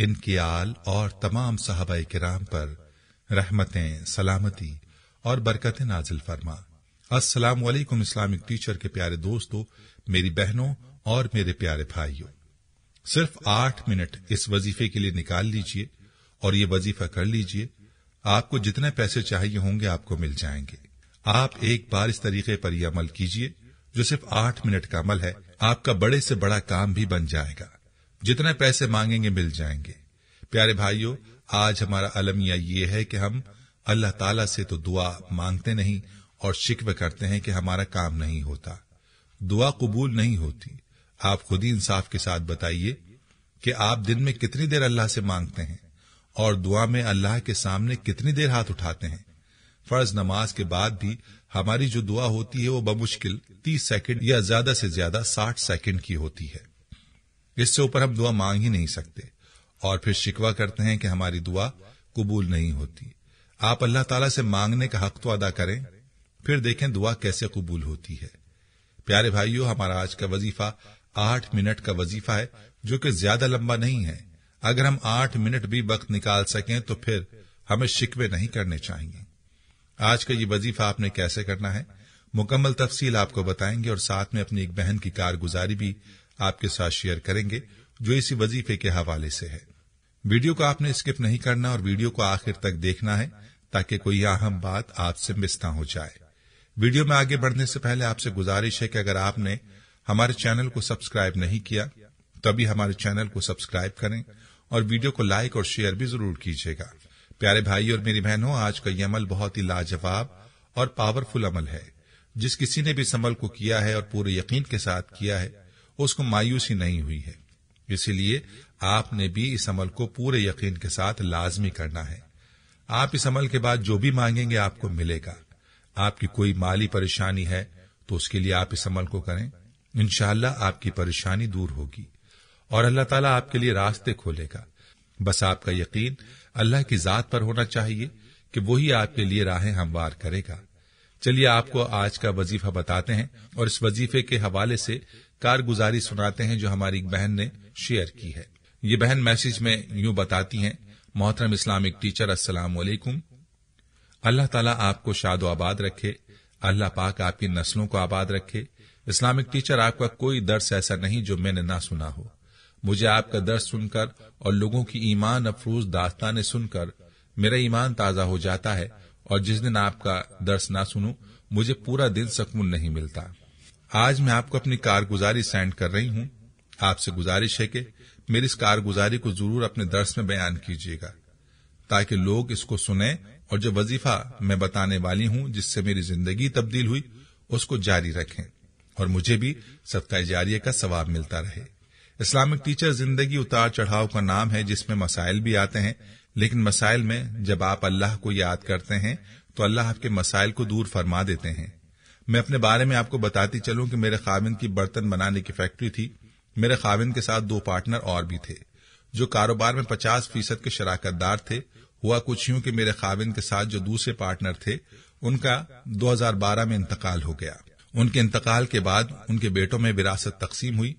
इनके आल और तमाम साहबा कराम पर रहमतें सलामती और बरकतें नाजिल फरमा अस्सलाम वालेकुम इस्लामिक टीचर के प्यारे दोस्तों मेरी बहनों और मेरे प्यारे भाइयों सिर्फ आठ मिनट इस वजीफे के लिए निकाल लीजिए और ये वजीफा कर लीजिए आपको जितने पैसे चाहिए होंगे आपको मिल जाएंगे आप एक बार इस तरीके पर यह अमल कीजिए जो सिर्फ आठ मिनट का अमल है आपका बड़े से बड़ा काम भी बन जाएगा जितने पैसे मांगेंगे मिल जाएंगे प्यारे भाइयों आज हमारा अलमिया ये है कि हम अल्लाह ताला से तो दुआ मांगते नहीं और शिकवे करते हैं कि हमारा काम नहीं होता दुआ कबूल नहीं होती आप खुद ही इंसाफ के साथ बताइए कि आप दिन में कितनी देर अल्लाह से मांगते हैं और दुआ में अल्लाह के सामने कितनी देर हाथ उठाते हैं फर्ज नमाज के बाद भी हमारी जो दुआ होती है वो बमुश्किल तीस सेकंड या ज्यादा से ज्यादा साठ सेकंड की होती है इससे ऊपर हम दुआ मांग ही नहीं सकते और फिर शिकवा करते हैं कि हमारी दुआ कबूल नहीं होती आप अल्लाह ताला से मांगने का हक तो अदा करें फिर देखें दुआ कैसे कबूल होती है प्यारे भाइयों हमारा आज का वजीफा आठ मिनट का वजीफा है जो कि ज्यादा लंबा नहीं है अगर हम आठ मिनट भी वक्त निकाल सकें तो फिर हमें शिकवे नहीं करने चाहिए आज का ये वजीफा आपने कैसे करना है मुकम्मल तफसील आपको बताएंगे और साथ में अपनी एक बहन की कारगुजारी भी आपके साथ शेयर करेंगे जो इसी वजीफे के हवाले से है वीडियो को आपने स्किप नहीं करना और वीडियो को आखिर तक देखना है ताकि कोई अहम बात आपसे मिस ना हो जाए वीडियो में आगे बढ़ने से पहले आपसे गुजारिश है कि अगर आपने हमारे चैनल को सब्सक्राइब नहीं किया तभी हमारे चैनल को सब्सक्राइब करें और वीडियो को लाइक और शेयर भी जरूर कीजिएगा प्यारे भाई और मेरी बहनों आज का यह अमल बहुत ही लाजवाब और पावरफुल अमल है जिस किसी ने भी इस अमल को किया है और पूरे यकीन के साथ किया है उसको मायूसी नहीं हुई है इसलिए आपने भी इस अमल को पूरे यकीन के साथ लाजमी करना है आप इस अमल के बाद जो भी मांगेंगे आपको मिलेगा आपकी कोई माली परेशानी है तो उसके लिए आप इस अमल को करें इनशाला आपकी परेशानी दूर होगी और अल्लाह ताला आपके लिए रास्ते खोलेगा बस आपका यकीन अल्लाह की जात पर होना चाहिए कि वही आपके लिए राहें हमवार करेगा चलिए आपको आज का वजीफा बताते हैं और इस वजीफे के हवाले से कारगुजारी सुनाते हैं जो हमारी बहन ने शेयर की है ये बहन मैसेज में यूं बताती हैं मोहतरम इस्लामिक टीचर अस्सलाम वालेकुम अल्लाह ताला आपको शादो आबाद रखे अल्लाह पाक आपकी नस्लों को आबाद रखे इस्लामिक टीचर आपका कोई दर्स ऐसा नहीं जो मैंने ना सुना हो मुझे आपका दर्स सुनकर और लोगों की ईमान अफरूज दास्तानें सुनकर मेरा ईमान ताज़ा हो जाता है और जिस दिन आपका दर्स ना सुनू मुझे पूरा दिन सकून नहीं मिलता आज मैं आपको अपनी कारगुजारी सेंड कर रही हूं आपसे गुजारिश है कि मेरी इस कारगुजारी को जरूर अपने दर्श में बयान कीजिएगा ताकि लोग इसको सुने और जो वजीफा मैं बताने वाली हूं जिससे मेरी जिंदगी तब्दील हुई उसको जारी रखें और मुझे भी सबका जारिये का सवाब मिलता रहे इस्लामिक टीचर जिंदगी उतार चढ़ाव का नाम है जिसमें मसाइल भी आते हैं लेकिन मसाइल में जब आप अल्लाह को याद करते हैं तो अल्लाह आपके मसाइल को दूर फरमा देते हैं मैं अपने बारे में आपको बताती चलूं कि मेरे खाविंद की बर्तन बनाने की फैक्ट्री थी मेरे खाविंद के साथ दो पार्टनर और भी थे जो कारोबार में पचास फीसद के शराकतदार थे हुआ कुछ यूं कि मेरे खाविंद के साथ जो दूसरे पार्टनर थे उनका 2012 में इंतकाल हो गया उनके इंतकाल के बाद उनके बेटों में विरासत तकसीम हुई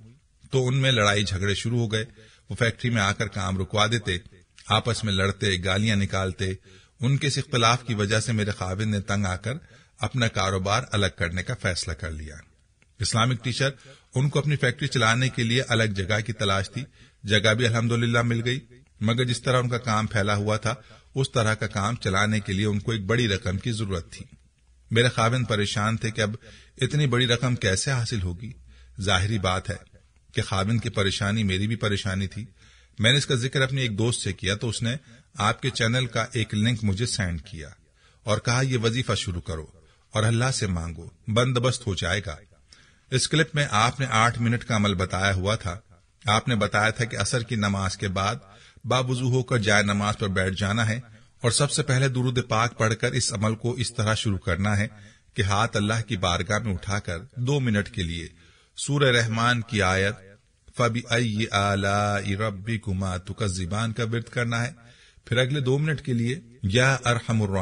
तो उनमें लड़ाई झगड़े शुरू हो गए वो फैक्ट्री में आकर काम रुकवा देते आपस में लड़ते गालियां निकालते उनके इस इख्तलाफ की वजह से मेरे खाविंद ने तंग आकर अपना कारोबार अलग करने का फैसला कर लिया इस्लामिक टीचर उनको अपनी फैक्ट्री चलाने के लिए अलग जगह की तलाश थी जगह भी अलहमदुल्ला मिल गई मगर जिस तरह उनका काम फैला हुआ था उस तरह का काम चलाने के लिए उनको एक बड़ी रकम की जरूरत थी मेरे खाविन परेशान थे कि अब इतनी बड़ी रकम कैसे हासिल होगी जाहिर बात है कि खाविन की परेशानी मेरी भी परेशानी थी मैंने इसका जिक्र अपने एक दोस्त से किया तो उसने आपके चैनल का एक लिंक मुझे सेंड किया और कहा यह वजीफा शुरू करो और अल्लाह से मांगो बंदोबस्त हो जाएगा इस क्लिप में आपने आठ मिनट का अमल बताया हुआ था आपने बताया था कि असर की नमाज के बाद बाबुजू होकर जाय नमाज पर बैठ जाना है और सबसे पहले दुरुद पाक पढ़कर इस अमल को इस तरह शुरू करना है कि हाथ अल्लाह की बारगाह में उठाकर दो मिनट के लिए सूर रहमान की आयत फबी अय आला रबी तुका जिबान का वृत करना है फिर अगले दो मिनट के लिए या अरहमर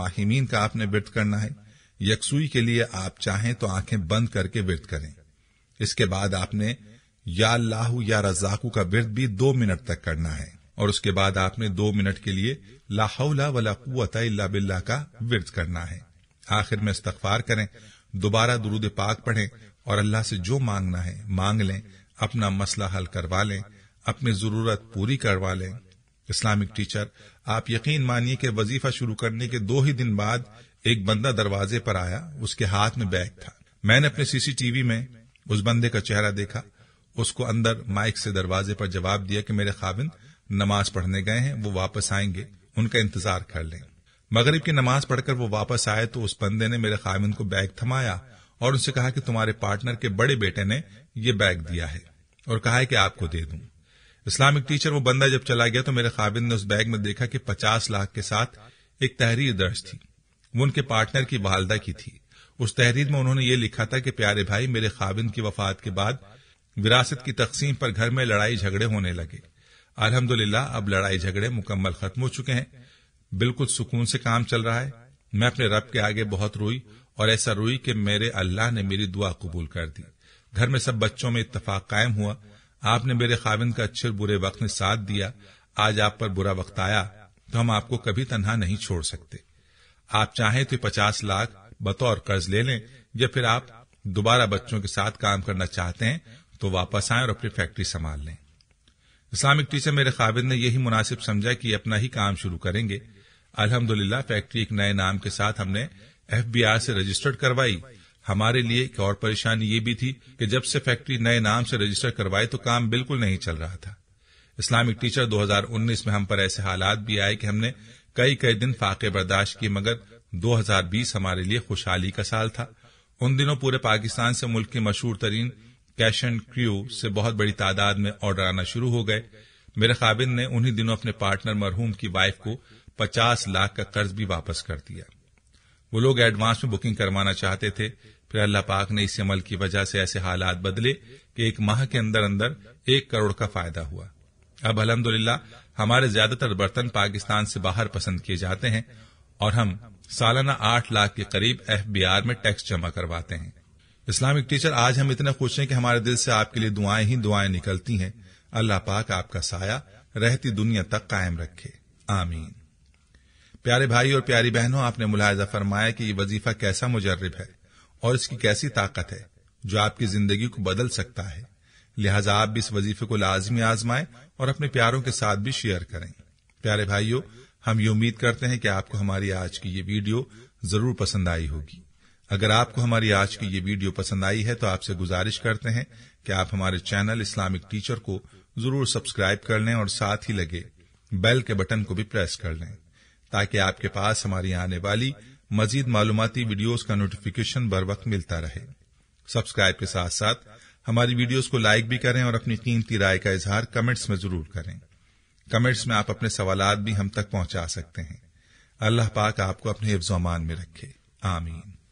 का आपने वृत करना है यकसुई के लिए आप चाहें तो आंखें बंद करके विरत करें इसके बाद आपने या लाहू या रजाकू का विरत भी दो मिनट तक करना है और उसके बाद आपने दो मिनट के लिए लाहौला वाला कुत बिल्ला का विरत करना है आखिर में इस्तफार करें दोबारा दुरूद पाक पढ़ें और अल्लाह से जो मांगना है मांग लें अपना मसला हल करवा लें अपनी जरूरत पूरी करवा लें इस्लामिक टीचर आप यकीन मानिए कि वजीफा शुरू करने के दो ही दिन बाद एक बंदा दरवाजे पर आया उसके हाथ में बैग था मैंने अपने सीसीटीवी में उस बंदे का चेहरा देखा उसको अंदर माइक से दरवाजे पर जवाब दिया कि मेरे खाविन नमाज पढ़ने गए हैं वो वापस आएंगे उनका इंतजार कर लें मगरब की नमाज पढ़कर वो वापस आए तो उस बंदे ने मेरे खाविन को बैग थमाया और उनसे कहा कि तुम्हारे पार्टनर के बड़े बेटे ने ये बैग दिया है और कहा है कि आपको दे दूं इस्लामिक टीचर वो बंदा जब चला गया तो मेरे खाविन ने उस बैग में देखा कि पचास लाख के साथ एक तहरीर दर्ज थी वो उनके पार्टनर की वालदा की थी उस तहरीर में उन्होंने ये लिखा था कि प्यारे भाई मेरे खाविंद की वफात के बाद विरासत की तकसीम पर घर में लड़ाई झगड़े होने लगे अलहमदुल्ला अब लड़ाई झगड़े मुकम्मल खत्म हो चुके हैं बिल्कुल सुकून से काम चल रहा है मैं अपने रब के आगे बहुत रोई और ऐसा रोई कि मेरे अल्लाह ने मेरी दुआ कबूल कर दी घर में सब बच्चों में इतफाक कायम हुआ आपने मेरे खाविन का अच्छे बुरे वक्त में साथ दिया आज आप पर बुरा वक्त आया तो हम आपको कभी तनहा नहीं छोड़ सकते आप चाहें तो पचास लाख बतौर कर्ज ले लें या फिर आप दोबारा बच्चों के साथ काम करना चाहते हैं तो वापस आएं और अपनी फैक्ट्री संभाल लें इस्लामिक टीचर मेरे खाबिद ने यही मुनासिब समझा कि अपना ही काम शुरू करेंगे अल्हम्दुलिल्लाह फैक्ट्री एक नए नाम के साथ हमने एफबीआर से रजिस्टर्ड करवाई हमारे लिए एक और परेशानी ये भी थी कि जब से फैक्ट्री नए नाम से रजिस्टर करवाई तो काम बिल्कुल नहीं चल रहा था इस्लामिक टीचर 2019 में हम पर ऐसे हालात भी आए कि हमने कई कई दिन फाके बर्दाश्त किए मगर 2020 हमारे लिए खुशहाली का साल था उन दिनों पूरे पाकिस्तान से मुल्क के मशहूर तरीन कैश एंड क्रू से बहुत बड़ी तादाद में ऑर्डर आना शुरू हो गए मेरे काबिन ने उन्हीं दिनों अपने पार्टनर मरहूम की वाइफ को 50 लाख का कर्ज भी वापस कर दिया वो लोग एडवांस में बुकिंग करवाना चाहते थे फिर अल्लाह पाक ने इस अमल की वजह से ऐसे हालात बदले कि एक माह के अंदर अंदर एक करोड़ का फायदा हुआ अब अलहमदुल्ला हमारे ज्यादातर बर्तन पाकिस्तान से बाहर पसंद किए जाते हैं और हम सालाना आठ लाख के करीब एफ में टैक्स जमा करवाते हैं इस्लामिक टीचर आज हम इतने खुश हैं कि हमारे दिल से आपके लिए दुआएं ही दुआएं निकलती हैं अल्लाह पाक आपका साया रहती दुनिया तक कायम रखे आमीन प्यारे भाई और प्यारी बहनों आपने मुलायजा फरमाया कि ये वजीफा कैसा मुजर्रब है और इसकी कैसी ताकत है जो आपकी जिंदगी को बदल सकता है लिहाजा आप भी इस वजीफे को लाजमी आजमाएं और अपने प्यारों के साथ भी शेयर करें प्यारे भाइयों हम ये उम्मीद करते हैं कि आपको हमारी आज की ये वीडियो जरूर पसंद आई होगी अगर आपको हमारी आज की ये वीडियो पसंद आई है तो आपसे गुजारिश करते हैं कि आप हमारे चैनल इस्लामिक टीचर को जरूर सब्सक्राइब कर लें और साथ ही लगे बेल के बटन को भी प्रेस कर लें ताकि आपके पास हमारी आने वाली मजीद मालूमती वीडियोज का नोटिफिकेशन बर वक्त मिलता रहे सब्सक्राइब के साथ साथ हमारी वीडियोस को लाइक भी करें और अपनी कीमती राय का इजहार कमेंट्स में जरूर करें कमेंट्स में आप अपने सवाल भी हम तक पहुंचा सकते हैं अल्लाह पाक आपको अपने हिफ्जमान में रखे आमीन